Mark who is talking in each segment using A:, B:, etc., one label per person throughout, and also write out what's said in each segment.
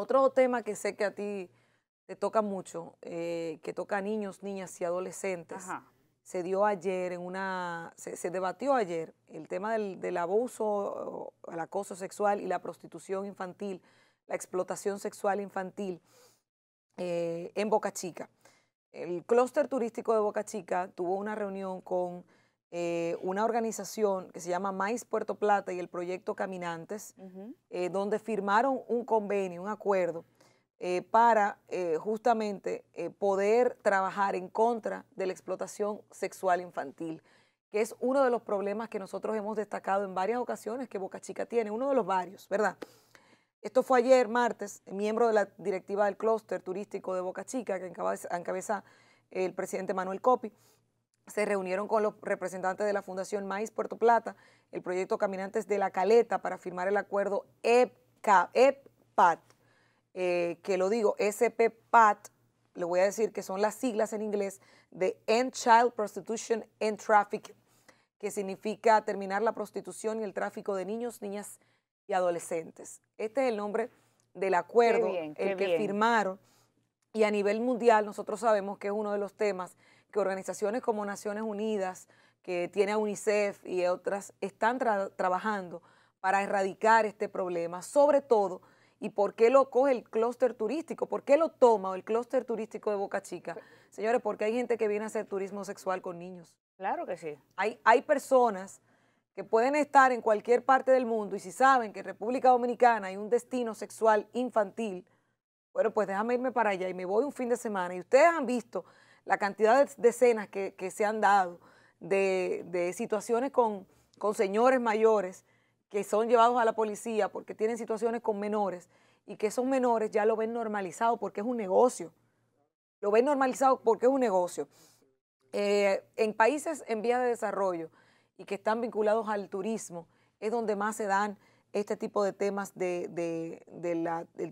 A: Otro tema que sé que a ti te toca mucho, eh, que toca a niños, niñas y adolescentes, se dio ayer en una, se, debatió ayer el tema del, abuso, el acoso sexual y la prostitución infantil, la explotación sexual infantil eh, en Boca Chica. El clúster turístico de Boca Chica tuvo una reunión con eh, una organización que se llama Mais Puerto Plata y el proyecto Caminantes, eh, donde firmaron un convenio, un acuerdo, eh, para justamente poder trabajar en contra de la explotación sexual infantil, que es uno de los problemas que nosotros hemos destacado en varias ocasiones que Boca Chica tiene, uno de los varios, ¿verdad? Esto fue ayer, martes, miembro de la directiva del clúster turístico de Boca Chica, que encabeza el presidente Manuel Copi, se reunieron con los representantes de la Fundación Maíz Puerto Plata, el proyecto Caminantes de la Caleta, para firmar el acuerdo EPPAT, e eh, que lo digo, e SPPAT, le voy a decir que son las siglas en inglés de End Child Prostitution and Trafficking, que significa terminar la prostitución y el tráfico de niños, niñas y adolescentes. Este es el nombre del acuerdo, el que firmaron. Y a nivel mundial nosotros sabemos que es uno de los temas que organizaciones como Naciones Unidas, que tiene a UNICEF y otras, están trabajando para erradicar este problema, sobre todo, y por qué lo coge el clúster turístico, por qué lo toma el clúster turístico de Boca Chica. Señores, porque hay gente que viene a hacer turismo sexual con niños. Claro que sí. Hay, hay personas que pueden estar en cualquier parte del mundo y si saben que en República Dominicana hay un destino sexual infantil, bueno, pues déjame irme para allá y me voy un fin de semana. Y ustedes han visto la cantidad de decenas que, se han dado de, situaciones con, con, señores mayores que son llevados a la policía porque tienen situaciones con menores y que esos menores ya lo ven normalizado porque es un negocio. Lo ven normalizado porque es un negocio. Eh, en países en vías de desarrollo y que están vinculados al turismo es donde más se dan este tipo de temas del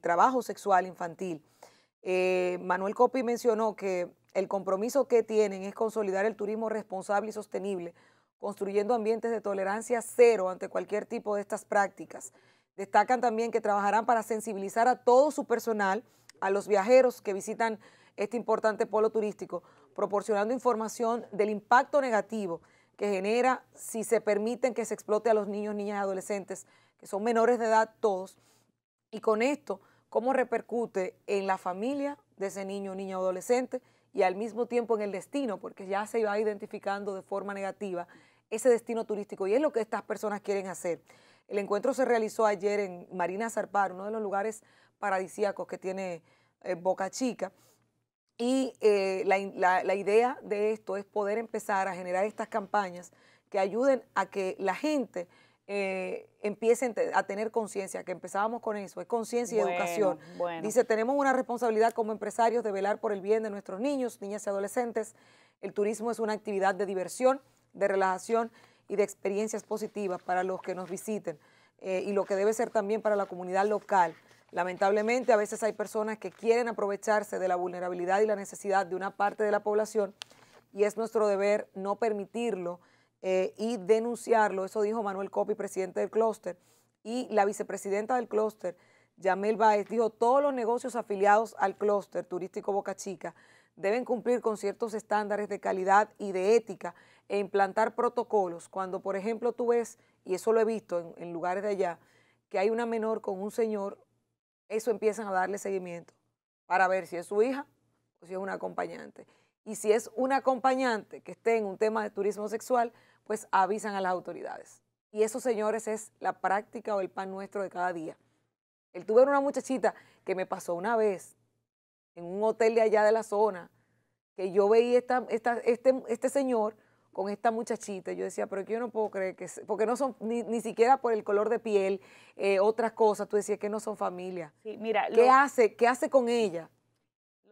A: trabajo sexual infantil. Eh, Manuel Copi mencionó que el compromiso que tienen es consolidar el turismo responsable y sostenible, construyendo ambientes de tolerancia cero ante cualquier tipo de estas prácticas. Destacan también que trabajarán para sensibilizar a todo su personal, a los viajeros que visitan este importante polo turístico, proporcionando información del impacto negativo que genera si se permiten que se explote a los niños, niñas y adolescentes, que son menores de edad todos, y con esto, cómo repercute en la familia de ese niño, niña adolescente y al mismo tiempo en el destino, porque ya se va identificando de forma negativa ese destino turístico y es lo que estas personas quieren hacer. El encuentro se realizó ayer en Marina Zarpar, uno de los lugares paradisíacos que tiene eh, Boca Chica. Y eh, la, la idea de esto es poder empezar a generar estas campañas que ayuden a que la gente eh, empiecen a tener conciencia, que empezábamos con eso, es conciencia y educación. Dice, tenemos una responsabilidad como empresarios de velar por el bien de nuestros niños, niñas y adolescentes. El turismo es una actividad de diversión, de relajación y de experiencias positivas para los que nos visiten eh, y lo que debe ser también para la comunidad local. Lamentablemente a veces hay personas que quieren aprovecharse de la vulnerabilidad y la necesidad de una parte de la población y es nuestro deber no permitirlo eh, y denunciarlo. Eso dijo Manuel Copi, presidente del clúster, y la vicepresidenta del clúster, Yamel Baez, dijo todos los negocios afiliados al clúster turístico Boca Chica deben cumplir con ciertos estándares de calidad y de ética e implantar protocolos. Cuando, por ejemplo, tú ves, y eso lo he visto en, en lugares de allá, que hay una menor con un señor, eso empiezan a darle seguimiento para ver si es su hija o si es una acompañante y si es un acompañante que esté en un tema de turismo sexual, pues avisan a las autoridades. Y eso, señores, es la práctica o el pan nuestro de cada día. El tuve una muchachita que me pasó una vez en un hotel de allá de la zona, que yo veía esta, este, este señor con esta muchachita. Yo decía, pero yo no puedo creer que, porque no son ni, siquiera por el color de piel, eh, otras cosas. Tú decías que no son familia. Sí, mira, ¿Qué, hace, ¿Qué hace con ella?